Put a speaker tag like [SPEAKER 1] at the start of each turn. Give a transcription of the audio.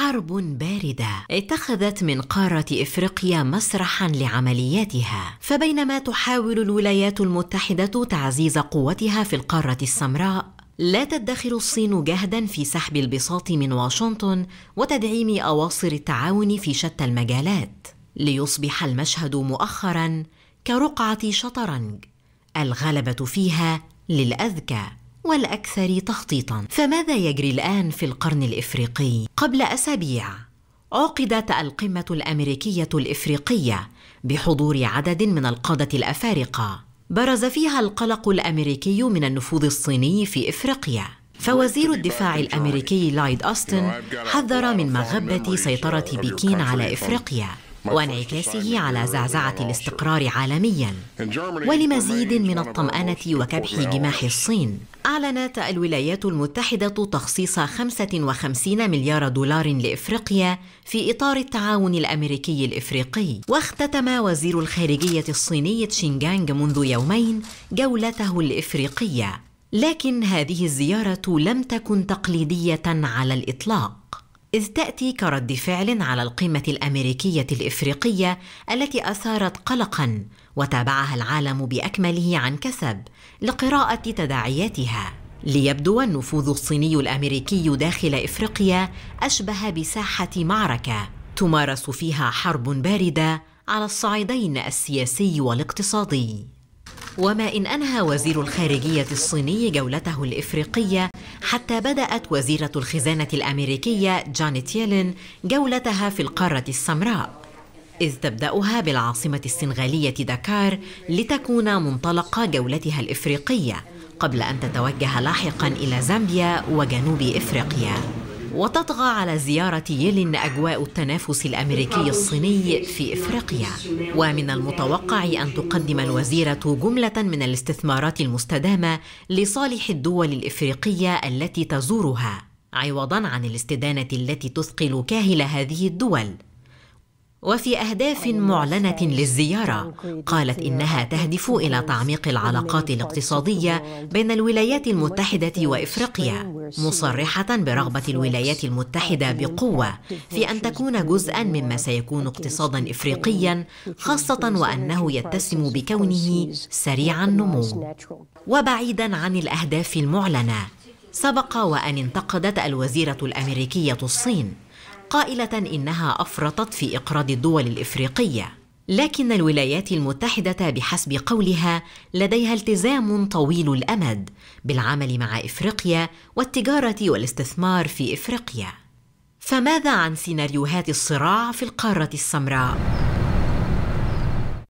[SPEAKER 1] حرب بارده اتخذت من قاره افريقيا مسرحا لعملياتها فبينما تحاول الولايات المتحده تعزيز قوتها في القاره السمراء لا تدخر الصين جهدا في سحب البساط من واشنطن وتدعيم اواصر التعاون في شتى المجالات ليصبح المشهد مؤخرا كرقعه شطرنج الغلبه فيها للاذكى والأكثر تخطيطا فماذا يجري الآن في القرن الإفريقي؟ قبل أسابيع عقدت القمة الأمريكية الإفريقية بحضور عدد من القادة الأفارقة برز فيها القلق الأمريكي من النفوذ الصيني في إفريقيا فوزير الدفاع الأمريكي لايد أوستن حذر من مغبة سيطرة بكين على إفريقيا وانعكاسه على زعزعة الاستقرار عالميا ولمزيد من الطمأنة وكبح جماح الصين أعلنت الولايات المتحدة تخصيص 55 مليار دولار لإفريقيا في إطار التعاون الأمريكي الإفريقي واختتم وزير الخارجية الصيني تشينجانغ منذ يومين جولته الإفريقية لكن هذه الزيارة لم تكن تقليدية على الإطلاق إذ تأتي كرد فعل على القمة الأمريكية الإفريقية التي أثارت قلقًا وتابعها العالم بأكمله عن كسب لقراءة تداعياتها. ليبدو النفوذ الصيني الأمريكي داخل إفريقيا أشبه بساحة معركة تمارس فيها حرب باردة على الصعيدين السياسي والاقتصادي. وما إن أنهى وزير الخارجية الصيني جولته الإفريقية حتى بدأت وزيرة الخزانة الأمريكية جانيت يلين جولتها في القارة السمراء إذ تبدأها بالعاصمة السنغالية دكار لتكون منطلق جولتها الإفريقية قبل أن تتوجه لاحقا إلى زامبيا وجنوب إفريقيا وتطغى على زيارة يلين أجواء التنافس الأمريكي الصيني في إفريقيا ومن المتوقع أن تقدم الوزيرة جملة من الاستثمارات المستدامة لصالح الدول الإفريقية التي تزورها عوضا عن الاستدانة التي تثقل كاهل هذه الدول وفي اهداف معلنه للزياره قالت انها تهدف الى تعميق العلاقات الاقتصاديه بين الولايات المتحده وافريقيا مصرحه برغبه الولايات المتحده بقوه في ان تكون جزءا مما سيكون اقتصادا افريقيا خاصه وانه يتسم بكونه سريع النمو وبعيدا عن الاهداف المعلنه سبق وان انتقدت الوزيره الامريكيه الصين قائلة إنها أفرطت في إقراض الدول الإفريقية لكن الولايات المتحدة بحسب قولها لديها التزام طويل الأمد بالعمل مع إفريقيا والتجارة والاستثمار في إفريقيا فماذا عن سيناريوهات الصراع في القارة السمراء؟